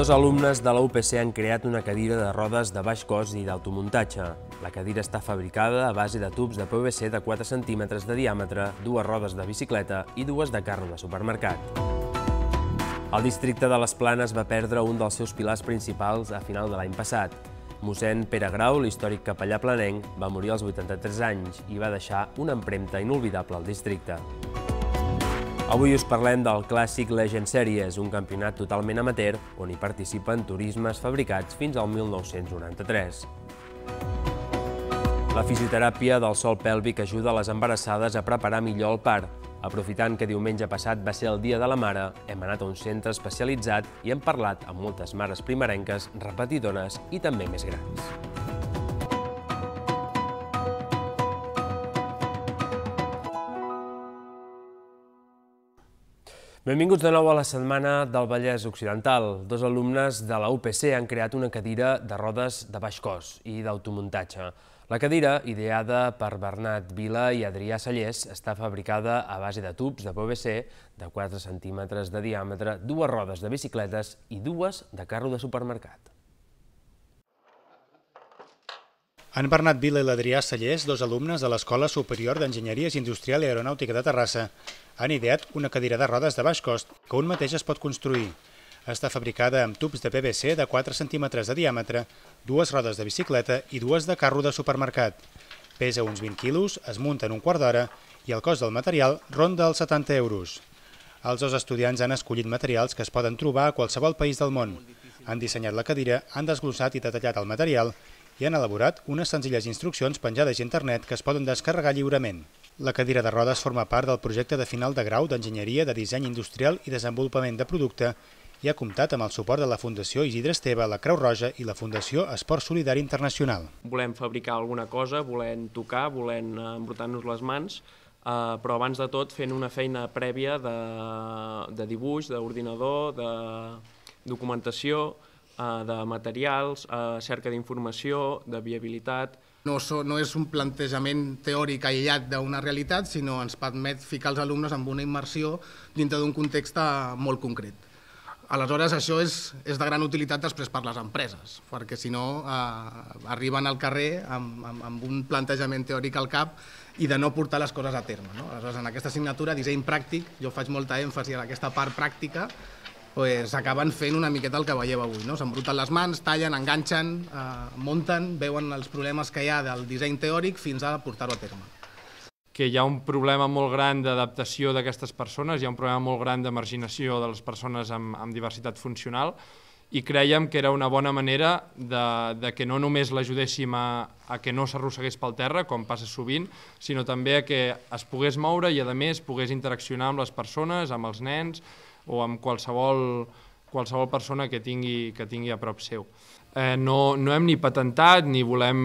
Dos alumnes de la UPC han creat una cadira de rodes de baix cost i d'automuntatge. La cadira està fabricada a base de tubs de PVC de 4 cm de diàmetre, dues rodes de bicicleta i dues de carn de supermercat. El districte de les Planes va perdre un dels seus pilars principals a final de l'any passat. Mossèn Pere Grau, l'històric capellà planenc, va morir als 83 anys i va deixar una empremta inolvidable al districte. Avui us parlem del clàssic Legend Series, un campionat totalment amateur on hi participen turismes fabricats fins al 1993. La fisioteràpia del sol pèlvic ajuda les embarassades a preparar millor el part. Aprofitant que diumenge passat va ser el Dia de la Mare, hem anat a un centre especialitzat i hem parlat amb moltes mares primerenques, repetidones i també més grans. Benvinguts de nou a la Setmana del Vallès Occidental. Dos alumnes de la UPC han creat una cadira de rodes de baix cost i d'automuntatge. La cadira, ideada per Bernat Vila i Adrià Sallés, està fabricada a base de tubs de PVC de 4 centímetres de diàmetre, dues rodes de bicicletes i dues de carro de supermercat. En Bernat Vila i l'Adrià Sallés, dos alumnes de l'Escola Superior d'Enginyeries Industrial i Aeronàutica de Terrassa, han ideat una cadira de rodes de baix cost que un mateix es pot construir. Està fabricada amb tubs de PVC de 4 centímetres de diàmetre, dues rodes de bicicleta i dues de carro de supermercat. Pesa uns 20 quilos, es munta en un quart d'hora i el cost del material ronda els 70 euros. Els dos estudiants han escollit materials que es poden trobar a qualsevol país del món. Han dissenyat la cadira, han desglossat i detallat el material i han elaborat unes senzilles instruccions penjades a internet que es poden descarregar lliurement. La cadira de rodes forma part del projecte de final de grau d'Enginyeria de Disseny Industrial i Desenvolupament de Producte i ha comptat amb el suport de la Fundació Isidre Esteve, la Creu Roja i la Fundació Esport Solidari Internacional. Volem fabricar alguna cosa, volem tocar, volem eh, embrutar-nos les mans, eh, però abans de tot fent una feina prèvia de, de dibuix, d'ordinador, de documentació, eh, de materials, a eh, cerca d'informació, de viabilitat... No, so, no és un plantejament teòric aïllat d'una realitat, sinó ens permet ficar els alumnes en una immersió dintre d'un context eh, molt concret. Aleshores, això és, és de gran utilitat després per les empreses, perquè si no eh, arriben al carrer amb, amb, amb un plantejament teòric al cap i de no portar les coses a terme. No? Aleshores, en aquesta assignatura, disseny pràctic, jo faig molta èmfasi en aquesta part pràctica, pues, acaben fent una miqueta el que veieu avui. No? S'embruten les mans, tallen, enganxen, eh, munten, veuen els problemes que hi ha del disseny teòric fins a portar-ho a terme. Que hi ha un problema molt gran d'adaptació d'aquestes persones, hi ha un problema molt gran de marginació de les persones amb, amb diversitat funcional, i creiem que era una bona manera de, de que no només l'ajudéssim a, a que no s'arrossegués pel terra, com passa sovint, sinó també a que es pogués moure i, a més, pogués interaccionar amb les persones, amb els nens, o amb qualsevol, qualsevol persona que tingui, que tingui a prop seu. Eh, no, no hem ni patentat ni volem,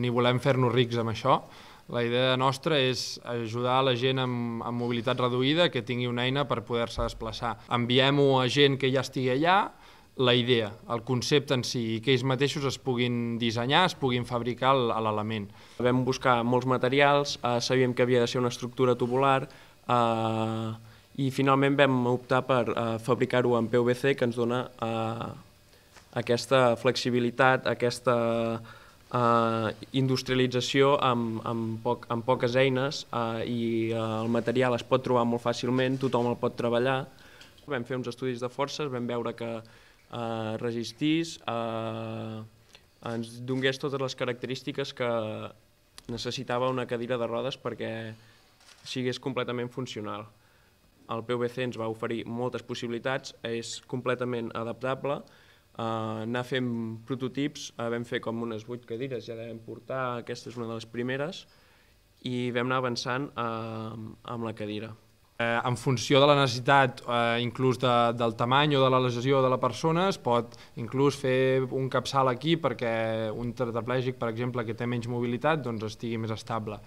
ni volem fer-nos rics amb això. La idea nostra és ajudar la gent amb, amb mobilitat reduïda que tingui una eina per poder-se desplaçar. Enviem-ho a gent que ja estigui allà, la idea, el concepte en si, i que ells mateixos es puguin dissenyar, es puguin fabricar l'element. Vam buscar molts materials, eh, sabíem que havia de ser una estructura tubular, eh, i finalment vam optar per uh, fabricar-ho en PVC que ens dona uh, aquesta flexibilitat, aquesta eh, industrialització amb, amb, poc, amb poques eines eh, i uh, el material es pot trobar molt fàcilment, tothom el pot treballar. Vam fer uns estudis de forces, vam veure que eh, resistís, eh, ens donés totes les característiques que necessitava una cadira de rodes perquè sigués completament funcional el PVC ens va oferir moltes possibilitats, és completament adaptable, Uh, anar fent prototips, uh, vam fer com unes 8 cadires, ja vam portar, aquesta és una de les primeres, i vam anar avançant uh, amb la cadira. Eh, en funció de la necessitat, eh, inclús de, del tamany o de la lesió de la persona, es pot inclús fer un capçal aquí perquè un tetraplègic, per exemple, que té menys mobilitat, doncs estigui més estable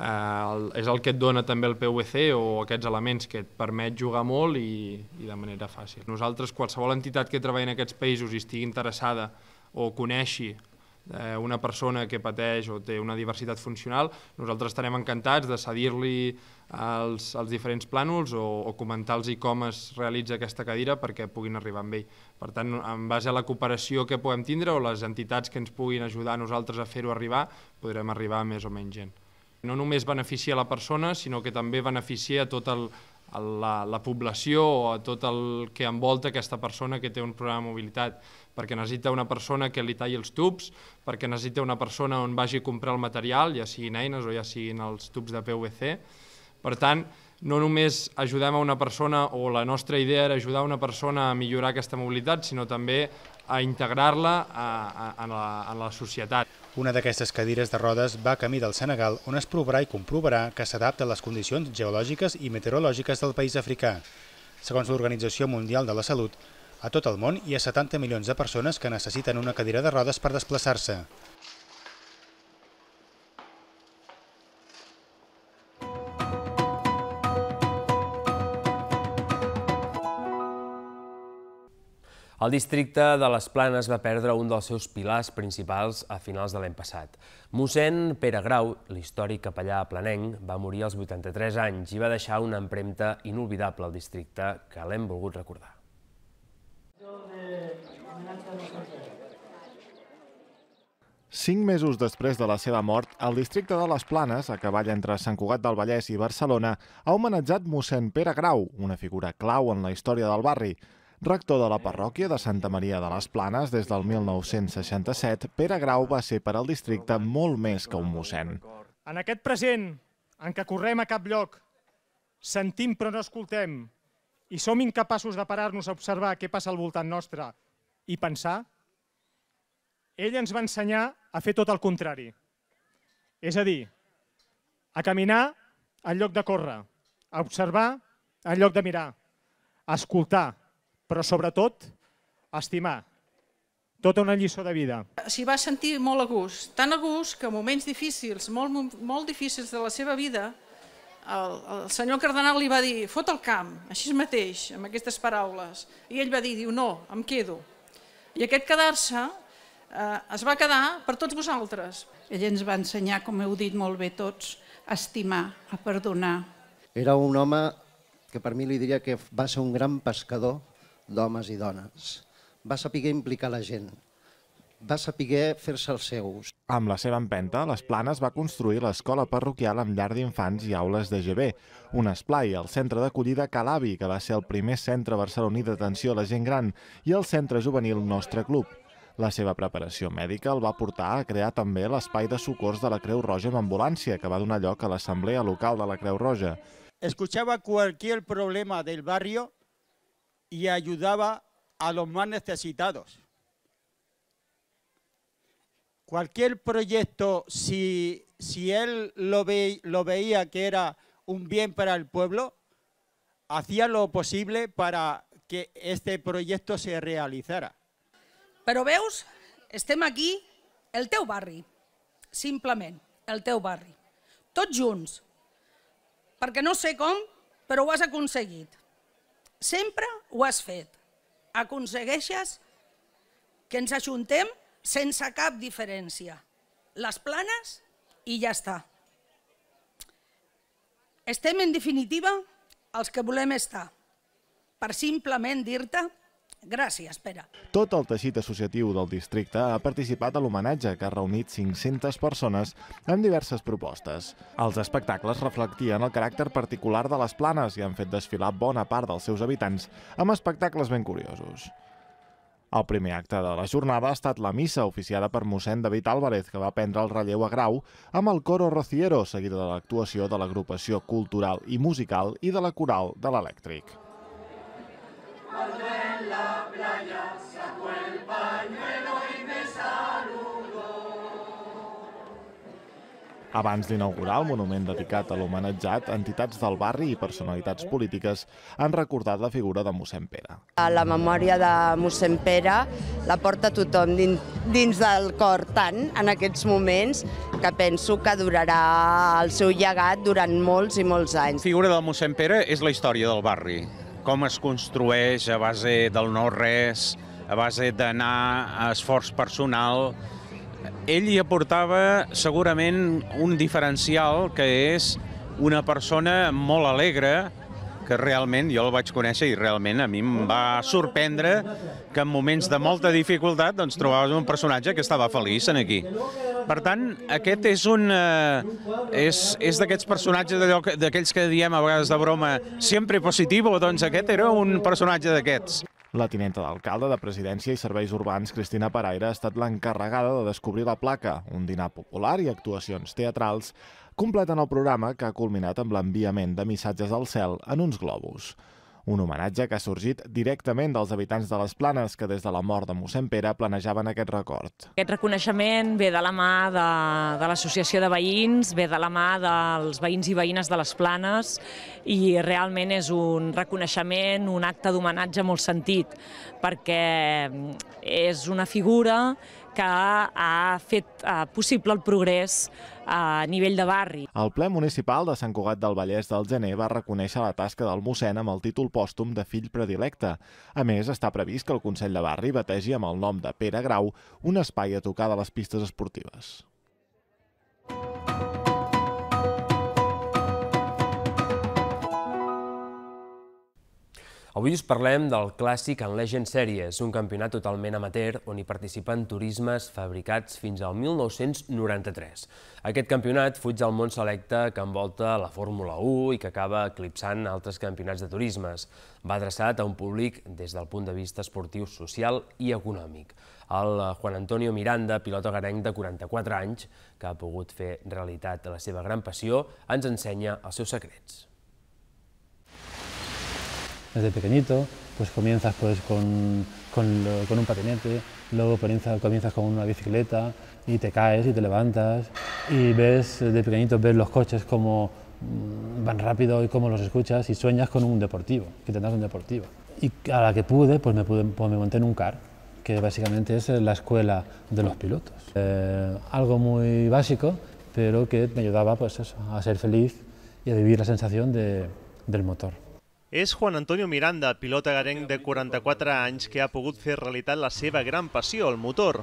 eh, és el que et dona també el PVC o aquests elements que et permet jugar molt i, i de manera fàcil. Nosaltres, qualsevol entitat que treballi en aquests països i estigui interessada o coneixi eh, una persona que pateix o té una diversitat funcional, nosaltres estarem encantats de cedir-li els, els diferents plànols o, o comentar-los com es realitza aquesta cadira perquè puguin arribar amb ell. Per tant, en base a la cooperació que puguem tindre o les entitats que ens puguin ajudar a nosaltres a fer-ho arribar, podrem arribar a més o menys gent. No només beneficia la persona, sinó que també beneficia tot el, la, la població o a tot el que envolta aquesta persona que té un problema de mobilitat, perquè necessita una persona que li talli els tubs, perquè necessita una persona on vagi a comprar el material, ja siguin eines o ja siguin els tubs de PVC. Per tant, no només ajudem a una persona, o la nostra idea era ajudar una persona a millorar aquesta mobilitat, sinó també a integrar-la en, la, en la societat. Una d'aquestes cadires de rodes va camí del Senegal, on es provarà i comprovarà que s'adapta a les condicions geològiques i meteorològiques del país africà. Segons l'Organització Mundial de la Salut, a tot el món hi ha 70 milions de persones que necessiten una cadira de rodes per desplaçar-se. El districte de les Planes va perdre un dels seus pilars principals a finals de l'any passat. Mossèn Pere Grau, l'històric capellà planenc, va morir als 83 anys i va deixar una empremta inolvidable al districte que l'hem volgut recordar. Cinc mesos després de la seva mort, el districte de les Planes, a cavall entre Sant Cugat del Vallès i Barcelona, ha homenatjat mossèn Pere Grau, una figura clau en la història del barri. Rector de la parròquia de Santa Maria de les Planes des del 1967, Pere Grau va ser per al districte molt més que un mossèn. En aquest present en què correm a cap lloc, sentim però no escoltem i som incapaços de parar-nos a observar què passa al voltant nostre i pensar, ell ens va ensenyar a fer tot el contrari. És a dir, a caminar en lloc de córrer, a observar en lloc de mirar, a escoltar, però sobretot estimar. Tota una lliçó de vida. S'hi va sentir molt a gust, tan a gust que moments difícils, molt, molt difícils de la seva vida, el, el senyor Cardenal li va dir fot el camp, així mateix, amb aquestes paraules. I ell va dir, diu, no, em quedo. I aquest quedar-se eh, es va quedar per tots vosaltres. Ell ens va ensenyar, com heu dit molt bé tots, a estimar, a perdonar. Era un home que per mi li diria que va ser un gran pescador d'homes i dones. Va saber implicar la gent, va saber fer-se els seus. Amb la seva empenta, les Planes va construir l'escola parroquial amb llar d'infants i aules de GB, un esplai al centre d'acollida Calabi, que va ser el primer centre barceloní d'atenció a la gent gran, i el centre juvenil Nostre Club. La seva preparació mèdica el va portar a crear també l'espai de socors de la Creu Roja amb ambulància, que va donar lloc a l'assemblea local de la Creu Roja. Escuchaba cualquier problema del barrio y ayudaba a los más necesitados. Cualquier proyecto, si, si él lo, lo veía que era un bien para el pueblo, hacía lo posible para que este proyecto se realizara. Pero, veus, estem aquí, el teu barri, Simplemente, el teu barri, tots para que no sé com, pero vas a conseguir. sempre ho has fet. Aconsegueixes que ens ajuntem sense cap diferència. Les planes i ja està. Estem, en definitiva, els que volem estar, per simplement dir-te Gràcies, Pere. Tot el teixit associatiu del districte ha participat a l'homenatge que ha reunit 500 persones amb diverses propostes. Els espectacles reflectien el caràcter particular de les planes i han fet desfilar bona part dels seus habitants amb espectacles ben curiosos. El primer acte de la jornada ha estat la missa oficiada per mossèn David Álvarez, que va prendre el relleu a grau amb el coro Rociero, seguida de l'actuació de l'agrupació cultural i musical i de la coral de l'Elèctric. Cuando en la playa sacó el pañuelo y me saludó. Abans d'inaugurar el monument dedicat a l'homenatjat, entitats del barri i personalitats polítiques han recordat la figura de mossèn Pere. La memòria de mossèn Pere la porta tothom dins del cor tant en aquests moments que penso que durarà el seu llegat durant molts i molts anys. La figura del mossèn Pere és la història del barri com es construeix a base del no-res, a base d'anar a esforç personal. Ell hi aportava segurament un diferencial que és una persona molt alegre, que realment jo el vaig conèixer i realment a mi em va sorprendre que en moments de molta dificultat doncs, trobaves un personatge que estava feliç en aquí. Per tant, aquest és un... Eh, és és d'aquests personatges d'aquells que diem a vegades de broma sempre positiu, doncs aquest era un personatge d'aquests. La tinenta d'alcalde de Presidència i Serveis Urbans, Cristina Paraire, ha estat l'encarregada de descobrir la placa, un dinar popular i actuacions teatrals completen el programa que ha culminat amb l'enviament de missatges al cel en uns globus. Un homenatge que ha sorgit directament dels habitants de les Planes que des de la mort de mossèn Pere planejaven aquest record. Aquest reconeixement ve de la mà de, de l'Associació de Veïns, ve de la mà dels veïns i veïnes de les Planes i realment és un reconeixement, un acte d'homenatge molt sentit, perquè és una figura que ha fet eh, possible el progrés a nivell de barri. El ple municipal de Sant Cugat del Vallès del gener va reconèixer la tasca del mossèn amb el títol pòstum de fill predilecte. A més, està previst que el Consell de Barri bategi amb el nom de Pere Grau un espai a tocar de les pistes esportives. Avui us parlem del clàssic en Legend Series, un campionat totalment amateur on hi participen turismes fabricats fins al 1993. Aquest campionat fuig del món selecte que envolta la Fórmula 1 i que acaba eclipsant altres campionats de turismes. Va adreçat a un públic des del punt de vista esportiu, social i econòmic. El eh, Juan Antonio Miranda, pilot garenc de 44 anys, que ha pogut fer realitat la seva gran passió, ens ensenya els seus secrets. desde pequeñito, pues comienzas pues con, con, un patinete, luego comienzas, con una bicicleta y te caes y te levantas y ves de pequeñito ves los coches como mm, van rápido y cómo los escuchas y sueñas con un deportivo, que tendrás un deportivo. Y a la que pude, pues me, pude, pues me monté en un car, que básicamente es la escuela de los pilotos. Eh, algo muy básico, pero que me ayudaba pues a ser feliz y a vivir la sensación del motor. És Juan Antonio Miranda, pilot agarenc de 44 anys, que ha pogut fer realitat la seva gran passió, el motor.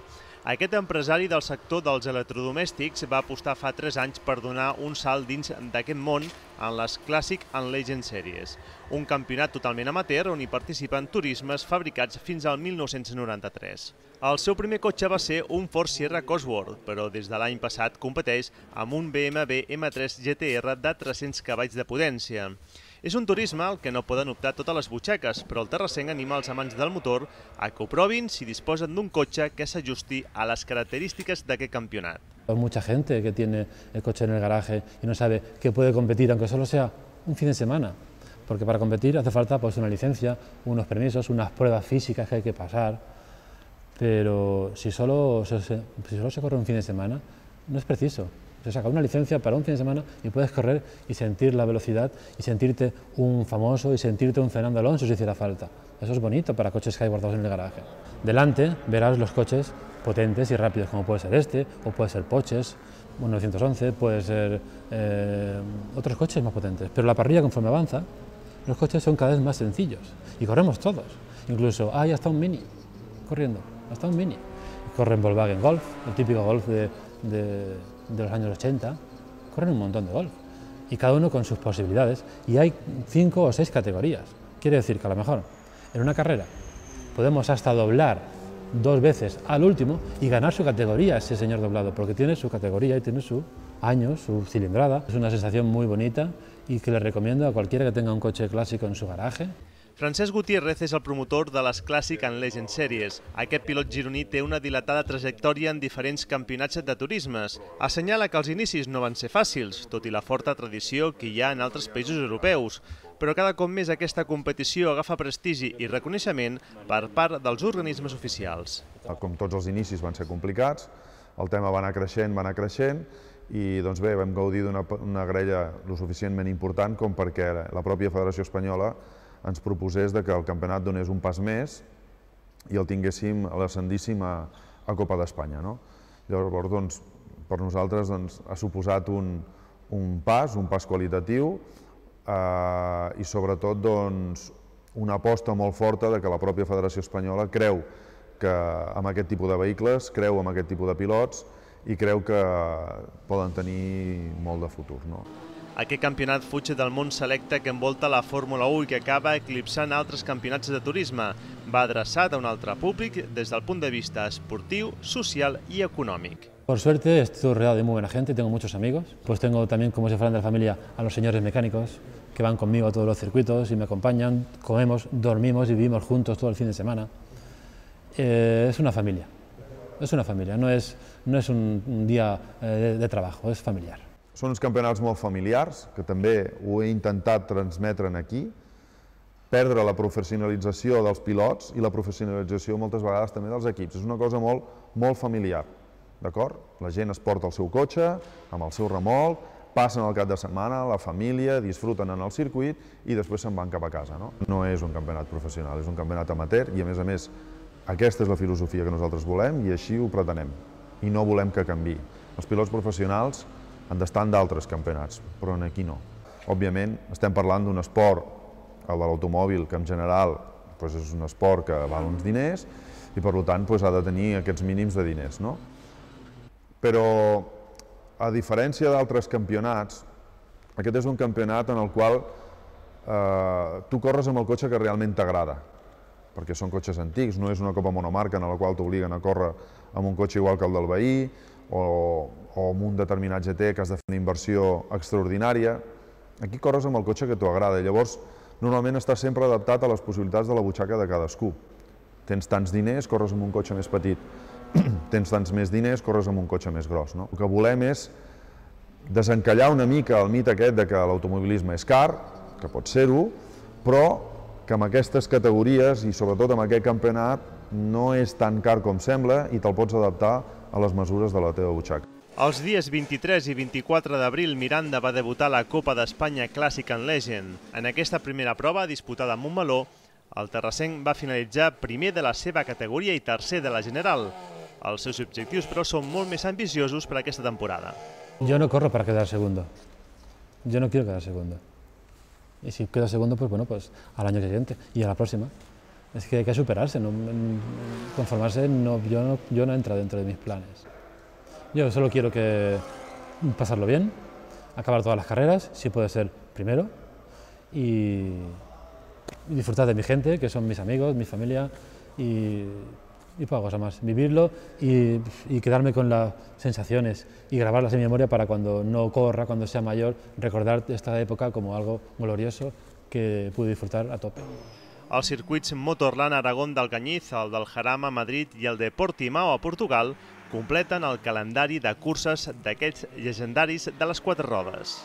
Aquest empresari del sector dels electrodomèstics va apostar fa 3 anys per donar un salt dins d'aquest món en les Classic and Legend Series, un campionat totalment amateur on hi participen turismes fabricats fins al 1993. El seu primer cotxe va ser un Ford Sierra Cosworth, però des de l'any passat competeix amb un BMW M3 GTR de 300 cavalls de potència. Es un turismo al que no pueden optar todas las butxaques, pero el terrassenc anima els amants del motor a que ho provin si de un coche que se ajuste a las características de aquel campeonato. Hay mucha gente que tiene el coche en el garaje y no sabe que puede competir, aunque solo sea un fin de semana. Porque para competir hace falta pues, una licencia, unos permisos, unas pruebas físicas que hay que pasar. Pero si si solo se corre un fin de semana, no es preciso. ...se saca una licencia para un fin de semana y puedes correr y sentir la velocidad y sentirte un famoso y sentirte un Fernando Alonso si hiciera falta. Eso es bonito para coches que hay guardados en el garaje. Delante verás los coches potentes y rápidos, como puede ser este, o puede ser Poches, un 911, puede ser eh, otros coches más potentes. Pero la parrilla, conforme avanza, los coches son cada vez más sencillos y corremos todos. Incluso hay hasta un mini corriendo, hasta un mini. Corren Volkswagen Golf, el típico Golf de de los años 80, corren un montón de golf, y cada uno con sus posibilidades, y hay cinco o seis categorías. Quiere decir que a lo mejor en una carrera podemos hasta doblar dos veces al último y ganar su categoría ese señor doblado, porque tiene su categoría y tiene su año, su cilindrada. Es una sensación muy bonita y que le recomiendo a cualquiera que tenga un coche clásico en su garaje. Francesc Gutiérrez és el promotor de les Classic and Legend Series. Aquest pilot gironí té una dilatada trajectòria en diferents campionats de turismes. Assenyala que els inicis no van ser fàcils, tot i la forta tradició que hi ha en altres països europeus. Però cada cop més aquesta competició agafa prestigi i reconeixement per part dels organismes oficials. Com tots els inicis van ser complicats, el tema va anar creixent, va anar creixent, i doncs bé, vam gaudir d'una grella lo suficientment important com perquè la pròpia Federació Espanyola ens proposés de que el campionat donés un pas més i el tinguéssim, l'ascendíssim a, a Copa d'Espanya. No? Llavors, doncs, per nosaltres doncs, ha suposat un, un pas, un pas qualitatiu eh, i sobretot doncs, una aposta molt forta de que la pròpia Federació Espanyola creu que amb aquest tipus de vehicles, creu amb aquest tipus de pilots i creu que poden tenir molt de futur. No? aquest campionat fuig del món selecte que envolta la Fórmula 1 y que acaba eclipsando a otros campeonatos de turismo. Va adreçat a un altre públic des del punt de vista esportiu, social y económico. Por suerte estoy rodeado de muy buena gente, tengo muchos amigos, pues tengo también como se fueran de la familia a los señores mecánicos que van conmigo a todos los circuitos y me acompañan, comemos, dormimos y vivimos juntos todo el fin de semana. Eh, es una familia, es una familia, no es, no es un, día eh, de trabajo, es familiar. Són uns campionats molt familiars, que també ho he intentat transmetre aquí, perdre la professionalització dels pilots i la professionalització moltes vegades també dels equips. És una cosa molt, molt familiar, d'acord? La gent es porta el seu cotxe, amb el seu remol, passen el cap de setmana, la família, disfruten en el circuit i després se'n van cap a casa. No? no és un campionat professional, és un campionat amateur i a més a més aquesta és la filosofia que nosaltres volem i així ho pretenem. I no volem que canvi. Els pilots professionals han d'estar en d'altres campionats, però en aquí no. Òbviament, estem parlant d'un esport, el de l'automòbil, que en general doncs és un esport que val uns diners i per tant doncs, ha de tenir aquests mínims de diners. No? Però, a diferència d'altres campionats, aquest és un campionat en el qual eh, tu corres amb el cotxe que realment t'agrada, perquè són cotxes antics, no és una copa monomarca en la qual t'obliguen a córrer amb un cotxe igual que el del veí, o, o amb un determinat GT que has de fer una inversió extraordinària. Aquí corres amb el cotxe que t'ho agrada, llavors normalment està sempre adaptat a les possibilitats de la butxaca de cadascú. Tens tants diners, corres amb un cotxe més petit. Tens tants més diners, corres amb un cotxe més gros. No? El que volem és desencallar una mica el mit aquest de que l'automobilisme és car, que pot ser-ho, però que amb aquestes categories i sobretot amb aquest campionat no és tan car com sembla i te'l pots adaptar a les mesures de la teva butxaca. Els dies 23 i 24 d'abril, Miranda va debutar la Copa d'Espanya Clàssica en Legend. En aquesta primera prova, disputada a meló, el terrassenc va finalitzar primer de la seva categoria i tercer de la general. Els seus objectius, però, són molt més ambiciosos per aquesta temporada. Jo no corro per quedar segundo. Jo no quiero quedar segundo. Y si quedo segundo, pues bueno, pues al año siguiente y a la próxima. es que hay que superarse, conformarse, no, yo, no, yo no entra dentro de mis planes. Yo solo quiero que pasarlo bien, acabar todas las carreras, si puede ser primero, y, disfrutar de mi gente, que son mis amigos, mi familia, y, y más. Vivirlo y, y, quedarme con las sensaciones y grabarlas en mi memoria para cuando no corra, cuando sea mayor, recordar esta época como algo glorioso que pude disfrutar a tope. Els circuits Motorland Aragón del Canyiz, el del Jarama a Madrid i el de Portimao a Portugal completen el calendari de curses d'aquests llegendaris de les quatre rodes.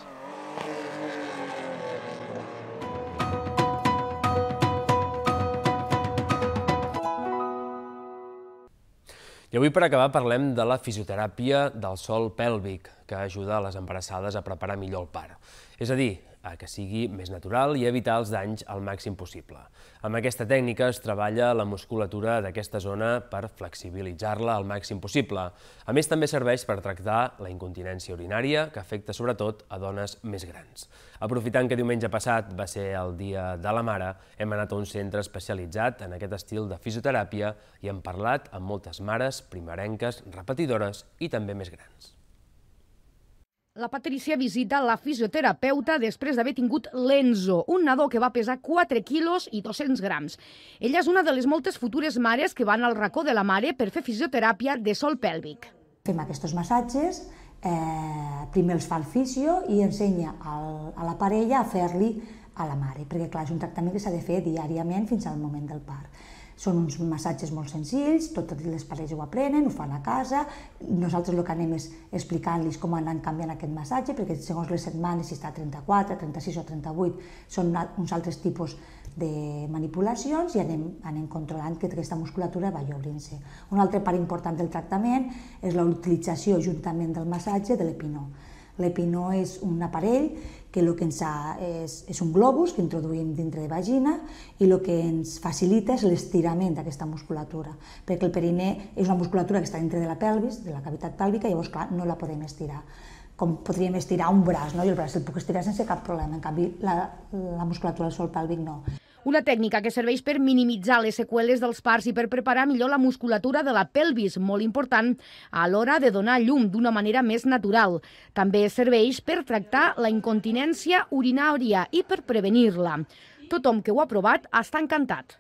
I avui, per acabar, parlem de la fisioteràpia del sol pèlvic, que ajuda a les embarassades a preparar millor el part. És a dir, a que sigui més natural i evitar els danys al màxim possible. Amb aquesta tècnica es treballa la musculatura d'aquesta zona per flexibilitzar-la al màxim possible. A més, també serveix per tractar la incontinència urinària, que afecta sobretot a dones més grans. Aprofitant que diumenge passat va ser el Dia de la Mare, hem anat a un centre especialitzat en aquest estil de fisioteràpia i hem parlat amb moltes mares primerenques repetidores i també més grans. La Patricia visita la fisioterapeuta després d'haver tingut l'Enzo, un nadó que va pesar 4 quilos i 200 grams. Ella és una de les moltes futures mares que van al racó de la mare per fer fisioteràpia de sol pèlvic. Fem aquests massatges, eh, primer els fa el fisio i ensenya al, a la parella a fer-li a la mare, perquè clar, és un tractament que s'ha de fer diàriament fins al moment del part són uns massatges molt senzills, totes les parelles ho aprenen, ho fan a casa, nosaltres el que anem és explicant-los com anant canviant aquest massatge, perquè segons les setmanes, si està a 34, 36 o 38, són uns altres tipus de manipulacions i anem, anem controlant que aquesta musculatura vagi obrint-se. Una altra part important del tractament és la utilització juntament del massatge de l'epinó. L'epinó és un aparell que el que ens ha, és, és un globus que introduïm dintre de vagina i el que ens facilita és l'estirament d'aquesta musculatura, perquè el periné és una musculatura que està dintre de la pelvis, de la cavitat pèlvica, llavors, clar, no la podem estirar com podríem estirar un braç, no? i el braç el puc estirar sense cap problema, en canvi la, la musculatura del sol pèlvic no. Una tècnica que serveix per minimitzar les seqüeles dels parts i per preparar millor la musculatura de la pelvis, molt important a l'hora de donar llum d'una manera més natural. També serveix per tractar la incontinència urinària i per prevenir-la. Tothom que ho ha provat està encantat.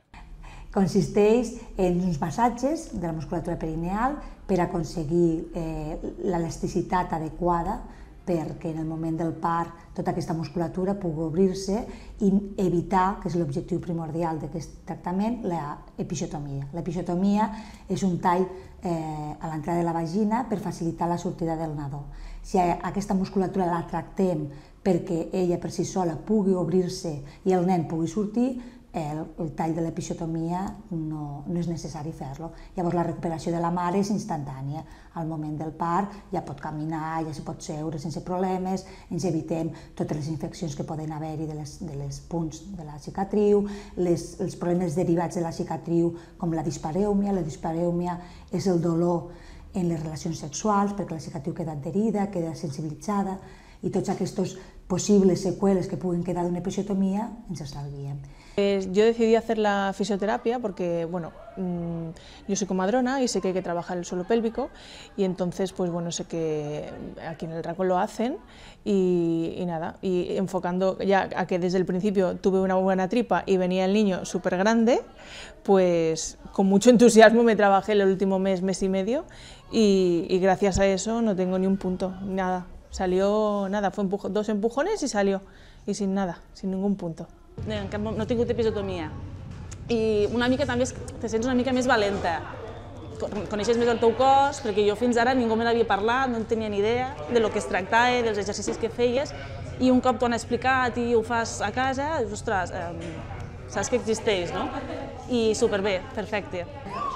Consisteix en uns massatges de la musculatura perineal per aconseguir eh, l'elasticitat adequada perquè en el moment del part tota aquesta musculatura pugui obrir-se i evitar, que és l'objectiu primordial d'aquest tractament, l'epixotomia. L'epixotomia és un tall eh, a l'entrada de la vagina per facilitar la sortida del nadó. Si aquesta musculatura la tractem perquè ella per si sola pugui obrir-se i el nen pugui sortir, el, el tall de l'episiotomia no, no és necessari fer-lo. Llavors la recuperació de la mare és instantània. Al moment del part ja pot caminar, ja se pot seure sense problemes, ens evitem totes les infeccions que poden haver-hi de, les, de les punts de la cicatriu, les, els problemes derivats de la cicatriu com la dispareumia. La dispareumia és el dolor en les relacions sexuals perquè la cicatriu queda adherida, queda sensibilitzada i tots aquests possibles seqüeles que puguen quedar d'una episiotomia ens estalviem. Pues yo decidí hacer la fisioterapia porque, bueno, mm, yo soy comadrona y sé que hay que trabajar el suelo pélvico y entonces, pues bueno, sé que aquí en el Raco lo hacen y, nada, y enfocando ya a que desde el principio tuve una buena tripa y venía el niño súper grande, pues con mucho entusiasmo me trabajé el último mes, mes y medio y, gracias a eso no tengo ni un punto, nada. Salió nada, fue dos empujones y salió, y sin nada, sin ningún punto. Eh, en cap, no he tingut episotomia. I una mica també te sents una mica més valenta, coneixes més el teu cos, perquè jo fins ara ningú me n'havia parlat, no en tenia ni idea de lo que es tractava, dels exercicis que feies, i un cop t'ho han explicat i ho fas a casa, dius, ostres, eh, saps que existeix, no? I superbé, perfecte.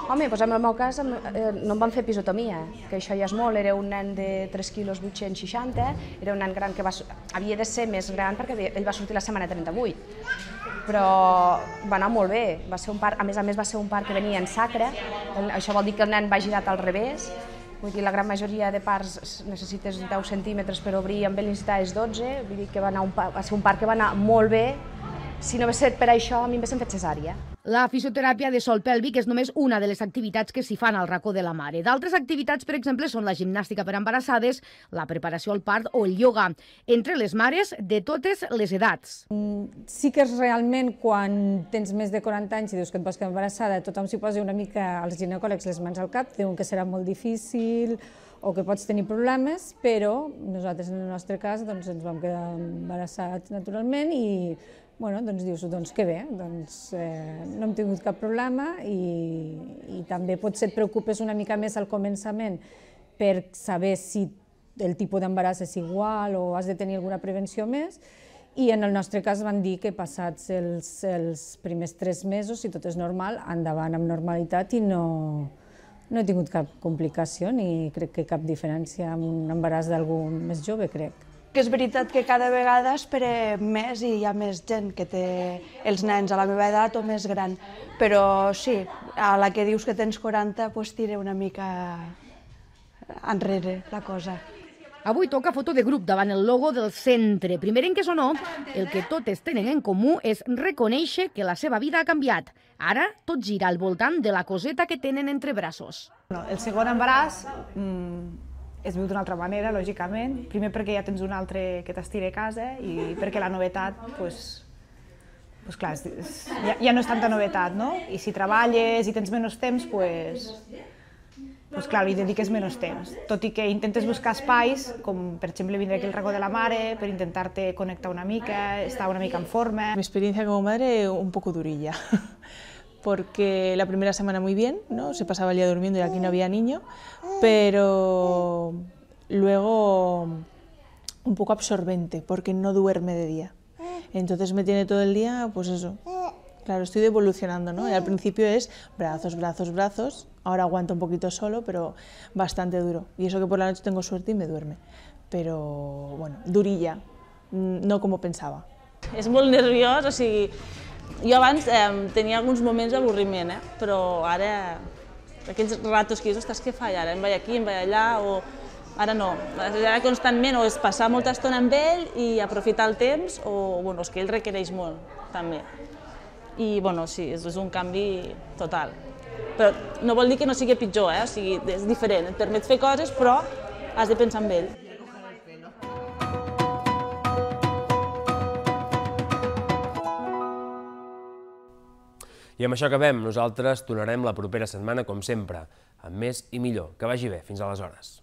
Home, doncs en el meu cas eh, no em van fer episotomia, que això ja és molt, era un nen de 3 quilos 860, era un nen gran que va, havia de ser més gran perquè havia, ell va sortir la setmana 38. Però va anar molt bé, va ser un part, a més a més va ser un part que venia en sacre, això vol dir que el nen va girat al revés, vull dir, la gran majoria de parts necessites 10 centímetres per obrir, amb ell necessitaves 12, vull dir que va, anar un, va ser un part que va anar molt bé si no hagués set per això, a mi m'haguessin fet cesària. La fisioteràpia de sol pèlvic és només una de les activitats que s'hi fan al racó de la mare. D'altres activitats, per exemple, són la gimnàstica per embarassades, la preparació al part o el ioga, entre les mares de totes les edats. Mm, sí que és realment quan tens més de 40 anys i dius que et vols quedar embarassada, tothom s'hi posa una mica als ginecòlegs les mans al cap, diuen que serà molt difícil, o que pots tenir problemes, però nosaltres en el nostre cas doncs, ens vam quedar embarassats naturalment i bueno, doncs dius, doncs que bé, doncs eh, no hem tingut cap problema i, i també potser et preocupes una mica més al començament per saber si el tipus d'embaràs és igual o has de tenir alguna prevenció més, i en el nostre cas van dir que passats els, els primers tres mesos, si tot és normal, endavant amb normalitat i no, no he tingut cap complicació ni crec que cap diferència amb un embaràs d'algú més jove, crec que és veritat que cada vegada esperem més i hi ha més gent que té els nens a la meva edat o més gran, però sí, a la que dius que tens 40, pues tira una mica enrere la cosa. Avui toca foto de grup davant el logo del centre. Primerenques o no, el que totes tenen en comú és reconèixer que la seva vida ha canviat. Ara tot gira al voltant de la coseta que tenen entre braços. el segon embaràs mmm, es viu d'una altra manera, lògicament. Primer perquè ja tens un altre que t'estira a casa i perquè la novetat, doncs, pues, pues clar, és, és, ja, ja no és tanta novetat, no? I si treballes i tens menys temps, pues, pues clar, li dediques menys temps. Tot i que intentes buscar espais, com per exemple vindre aquí al racó de la mare, per intentar-te connectar una mica, estar una mica en forma. Mi com a madre un poco durilla. porque la primera semana muy bien, ¿no? se pasaba el día durmiendo y aquí no había niño, pero luego un poco absorbente porque no duerme de día. Entonces me tiene todo el día, pues eso. Claro, estoy evolucionando, ¿no? al principio es brazos, brazos, brazos. Ahora aguanto un poquito solo, pero bastante duro. Y eso que por la noche tengo suerte y me duerme. Pero bueno, durilla, mm, no como pensaba. Es muy nervioso, o Jo abans eh, tenia alguns moments d'avorriment, eh? però ara, aquells ratos que dius, ostres, què faig ara? Em vaig aquí, em vaig allà, o ara no. Ara constantment o és passar molta estona amb ell i aprofitar el temps, o bueno, és que ell requereix molt, també. I bueno, sí, és, un canvi total. Però no vol dir que no sigui pitjor, eh? o sigui, és diferent, et permet fer coses, però has de pensar en ell. I amb això acabem. Nosaltres tornarem la propera setmana, com sempre, amb més i millor. Que vagi bé. Fins aleshores.